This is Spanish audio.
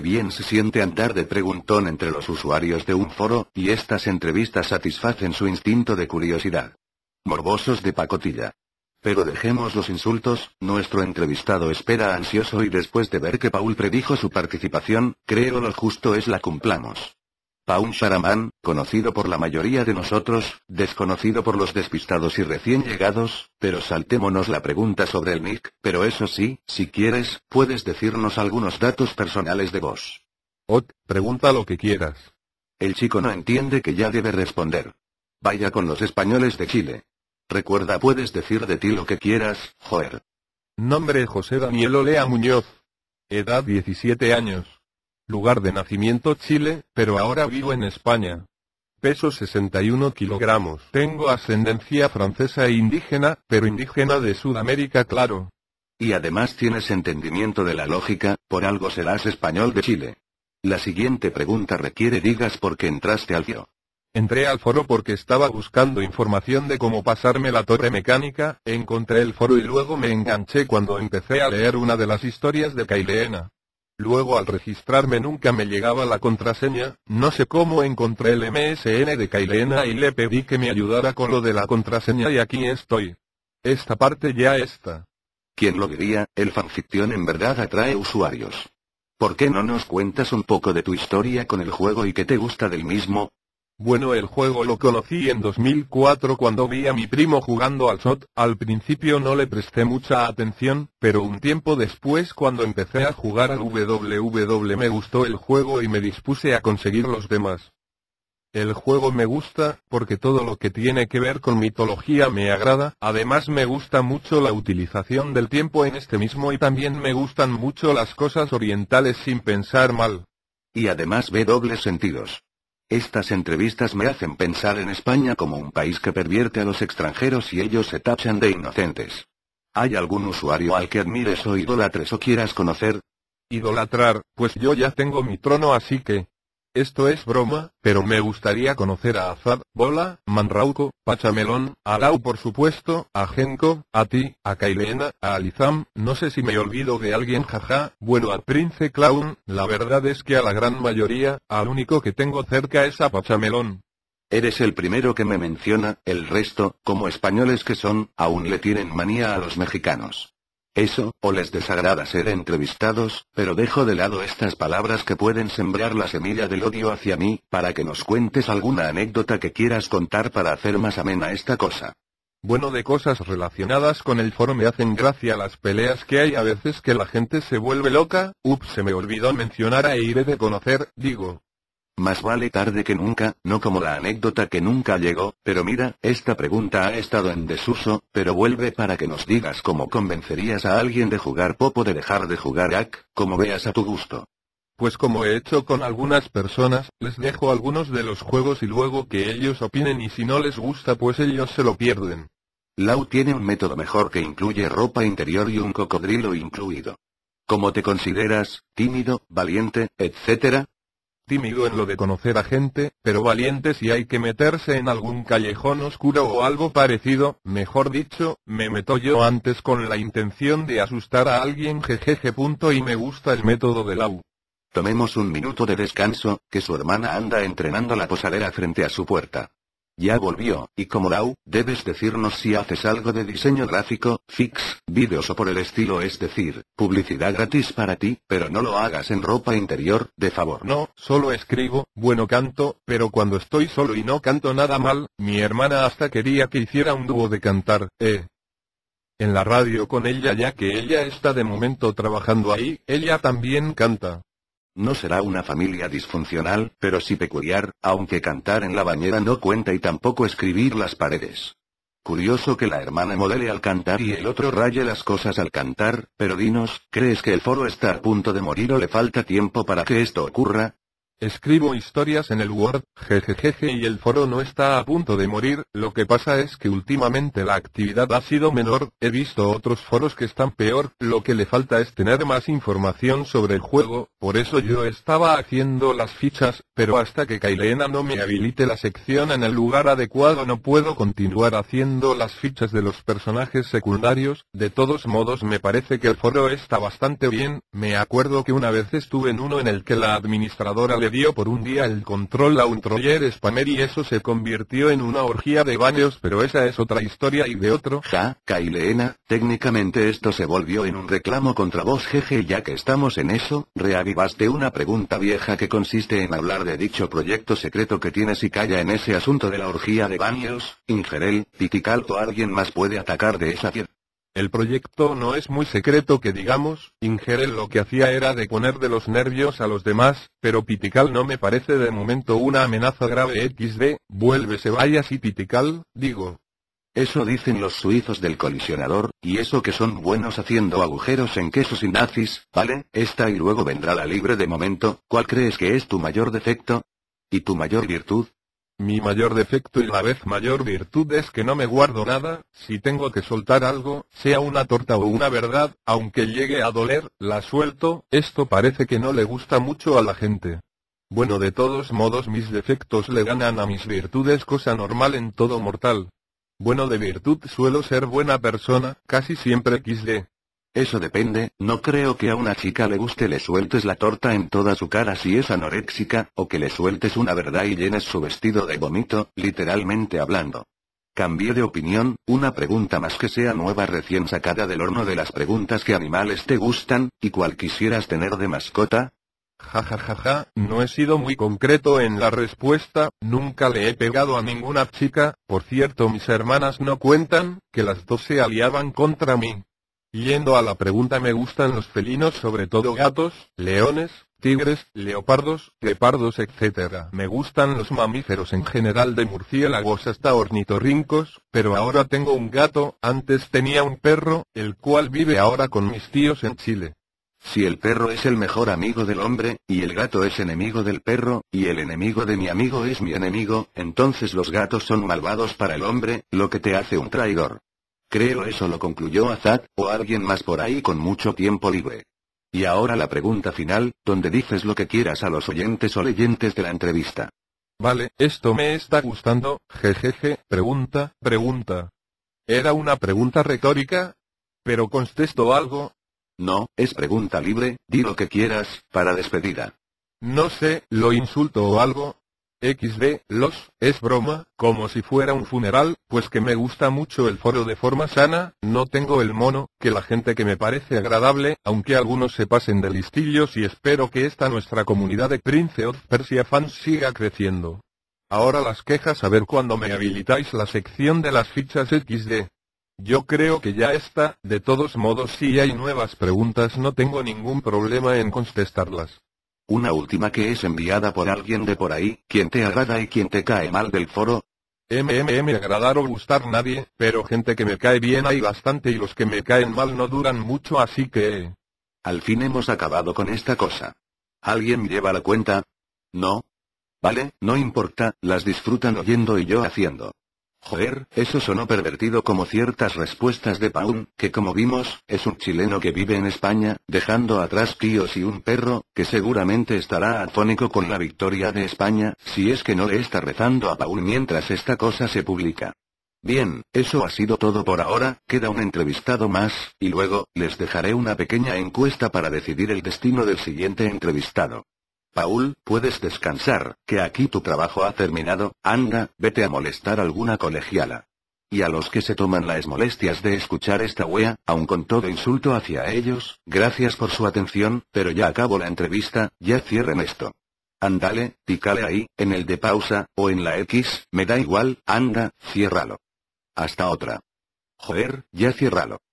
bien se siente andar de preguntón entre los usuarios de un foro, y estas entrevistas satisfacen su instinto de curiosidad. Morbosos de pacotilla. Pero dejemos los insultos, nuestro entrevistado espera ansioso y después de ver que Paul predijo su participación, creo lo justo es la cumplamos. Paun sharaman, conocido por la mayoría de nosotros, desconocido por los despistados y recién llegados, pero saltémonos la pregunta sobre el Nick, pero eso sí, si quieres, puedes decirnos algunos datos personales de vos. Ot, pregunta lo que quieras. El chico no entiende que ya debe responder. Vaya con los españoles de Chile. Recuerda, puedes decir de ti lo que quieras, joer. Nombre José Daniel Olea Muñoz. Edad 17 años. Lugar de nacimiento Chile, pero ahora vivo en España. Peso 61 kilogramos. Tengo ascendencia francesa e indígena, pero indígena de Sudamérica claro. Y además tienes entendimiento de la lógica, por algo serás español de Chile. La siguiente pregunta requiere digas por qué entraste al foro. Entré al foro porque estaba buscando información de cómo pasarme la torre mecánica, encontré el foro y luego me enganché cuando empecé a leer una de las historias de Caileena. Luego al registrarme nunca me llegaba la contraseña, no sé cómo encontré el MSN de Kailena y le pedí que me ayudara con lo de la contraseña y aquí estoy. Esta parte ya está. Quien lo diría, el fanficción en verdad atrae usuarios. ¿Por qué no nos cuentas un poco de tu historia con el juego y qué te gusta del mismo? Bueno, el juego lo conocí en 2004 cuando vi a mi primo jugando al SOT, al principio no le presté mucha atención, pero un tiempo después cuando empecé a jugar al WW e, me gustó el juego y me dispuse a conseguir los demás. El juego me gusta, porque todo lo que tiene que ver con mitología me agrada, además me gusta mucho la utilización del tiempo en este mismo y también me gustan mucho las cosas orientales sin pensar mal. Y además ve dobles sentidos. Estas entrevistas me hacen pensar en España como un país que pervierte a los extranjeros y ellos se tachan de inocentes. ¿Hay algún usuario al que admires o idolatres o quieras conocer? Idolatrar, pues yo ya tengo mi trono así que, esto es broma, pero me gustaría conocer a Azad, Bola, Manrauco, Pachamelón, Arau por supuesto, a Genko, a ti, a Kailena, a Alizam, no sé si me olvido de alguien jaja, bueno a Prince Clown, la verdad es que a la gran mayoría, al único que tengo cerca es a Pachamelón. Eres el primero que me menciona, el resto, como españoles que son, aún le tienen manía a los mexicanos. Eso, o les desagrada ser entrevistados, pero dejo de lado estas palabras que pueden sembrar la semilla del odio hacia mí, para que nos cuentes alguna anécdota que quieras contar para hacer más amena esta cosa. Bueno, de cosas relacionadas con el foro me hacen gracia las peleas que hay a veces que la gente se vuelve loca, ups, se me olvidó mencionar a Iré de conocer, digo, más vale tarde que nunca, no como la anécdota que nunca llegó, pero mira, esta pregunta ha estado en desuso, pero vuelve para que nos digas cómo convencerías a alguien de jugar Popo de dejar de jugar ac, como veas a tu gusto. Pues como he hecho con algunas personas, les dejo algunos de los juegos y luego que ellos opinen y si no les gusta pues ellos se lo pierden. Lau tiene un método mejor que incluye ropa interior y un cocodrilo incluido. ¿Cómo te consideras, tímido, valiente, etcétera? tímido en lo de conocer a gente, pero valiente si hay que meterse en algún callejón oscuro o algo parecido, mejor dicho, me meto yo antes con la intención de asustar a alguien jejeje punto y me gusta el método de Lau. Tomemos un minuto de descanso, que su hermana anda entrenando la posadera frente a su puerta. Ya volvió, y como Lau, debes decirnos si haces algo de diseño gráfico, fix, vídeos o por el estilo, es decir, publicidad gratis para ti, pero no lo hagas en ropa interior, de favor. No, solo escribo, bueno canto, pero cuando estoy solo y no canto nada mal, mi hermana hasta quería que hiciera un dúo de cantar, eh, en la radio con ella ya que ella está de momento trabajando ahí, ella también canta, no será una familia disfuncional, pero sí peculiar, aunque cantar en la bañera no cuenta y tampoco escribir las paredes. Curioso que la hermana modele al cantar y el otro raye las cosas al cantar, pero dinos, ¿crees que el foro está a punto de morir o le falta tiempo para que esto ocurra? Escribo historias en el Word, jejejeje y el foro no está a punto de morir, lo que pasa es que últimamente la actividad ha sido menor, he visto otros foros que están peor, lo que le falta es tener más información sobre el juego, por eso yo estaba haciendo las fichas, pero hasta que Kailena no me habilite la sección en el lugar adecuado no puedo continuar haciendo las fichas de los personajes secundarios, de todos modos me parece que el foro está bastante bien, me acuerdo que una vez estuve en uno en el que la administradora le Dio por un día el control a un troller spammer y eso se convirtió en una orgía de baños pero esa es otra historia y de otro. Ja, Kaileena, técnicamente esto se volvió en un reclamo contra vos jeje ya que estamos en eso, reavivaste una pregunta vieja que consiste en hablar de dicho proyecto secreto que tienes y calla en ese asunto de la orgía de baños, Ingerel, o alguien más puede atacar de esa tierra. El proyecto no es muy secreto que digamos, Ingerel lo que hacía era de poner de los nervios a los demás, pero Pitical no me parece de momento una amenaza grave XD, vuélvese vaya si Pitical, digo. Eso dicen los suizos del colisionador, y eso que son buenos haciendo agujeros en quesos y nazis, ¿vale? Esta y luego vendrá la libre de momento, ¿cuál crees que es tu mayor defecto? ¿Y tu mayor virtud? Mi mayor defecto y la vez mayor virtud es que no me guardo nada, si tengo que soltar algo, sea una torta o una verdad, aunque llegue a doler, la suelto, esto parece que no le gusta mucho a la gente. Bueno, de todos modos mis defectos le ganan a mis virtudes, cosa normal en todo mortal. Bueno, de virtud suelo ser buena persona, casi siempre XD. Eso depende, no creo que a una chica le guste le sueltes la torta en toda su cara si es anoréxica, o que le sueltes una verdad y llenes su vestido de vomito, literalmente hablando. Cambié de opinión, una pregunta más que sea nueva recién sacada del horno de las preguntas que animales te gustan, y cuál quisieras tener de mascota, Ja, ja, ja, ja, no he sido muy concreto en la respuesta, nunca le he pegado a ninguna chica, por cierto mis hermanas no cuentan, que las dos se aliaban contra mí. Yendo a la pregunta me gustan los felinos sobre todo gatos, leones, tigres, leopardos, leopardos etc. Me gustan los mamíferos en general de murciélagos hasta ornitorrincos, pero ahora tengo un gato, antes tenía un perro, el cual vive ahora con mis tíos en Chile. Si el perro es el mejor amigo del hombre, y el gato es enemigo del perro, y el enemigo de mi amigo es mi enemigo, entonces los gatos son malvados para el hombre, lo que te hace un traidor. Creo eso lo concluyó Azad, o alguien más por ahí con mucho tiempo libre. Y ahora la pregunta final, donde dices lo que quieras a los oyentes o leyentes de la entrevista. Vale, esto me está gustando, jejeje, pregunta, pregunta. ¿Era una pregunta retórica? ¿Pero contesto algo? No, es pregunta libre, di lo que quieras, para despedida. No sé, lo insulto o algo, XD, los, es broma, como si fuera un funeral, pues que me gusta mucho el foro de forma sana, no tengo el mono, que la gente que me parece agradable, aunque algunos se pasen de listillos y espero que esta nuestra comunidad de Prince of Persia fans siga creciendo. Ahora las quejas a ver cuando me habilitáis la sección de las fichas XD. Yo creo que ya está, de todos modos si hay nuevas preguntas no tengo ningún problema en contestarlas. Una última que es enviada por alguien de por ahí, quien te agrada y quien te cae mal del foro. MMM agradar o gustar nadie, pero gente que me cae bien hay bastante y los que me caen mal no duran mucho así que... Al fin hemos acabado con esta cosa. ¿Alguien lleva la cuenta? No. Vale, no importa, las disfrutan oyendo y yo haciendo. Joder, eso sonó pervertido como ciertas respuestas de Paul, que como vimos, es un chileno que vive en España, dejando atrás tíos y un perro, que seguramente estará atónico con la victoria de España, si es que no le está rezando a Paul mientras esta cosa se publica. Bien, eso ha sido todo por ahora, queda un entrevistado más, y luego, les dejaré una pequeña encuesta para decidir el destino del siguiente entrevistado. Paul, puedes descansar, que aquí tu trabajo ha terminado, anda, vete a molestar alguna colegiala. Y a los que se toman las molestias de escuchar esta wea, aun con todo insulto hacia ellos, gracias por su atención, pero ya acabo la entrevista, ya cierren esto. Andale, pícale ahí, en el de pausa, o en la X, me da igual, anda, ciérralo. Hasta otra. Joder, ya ciérralo.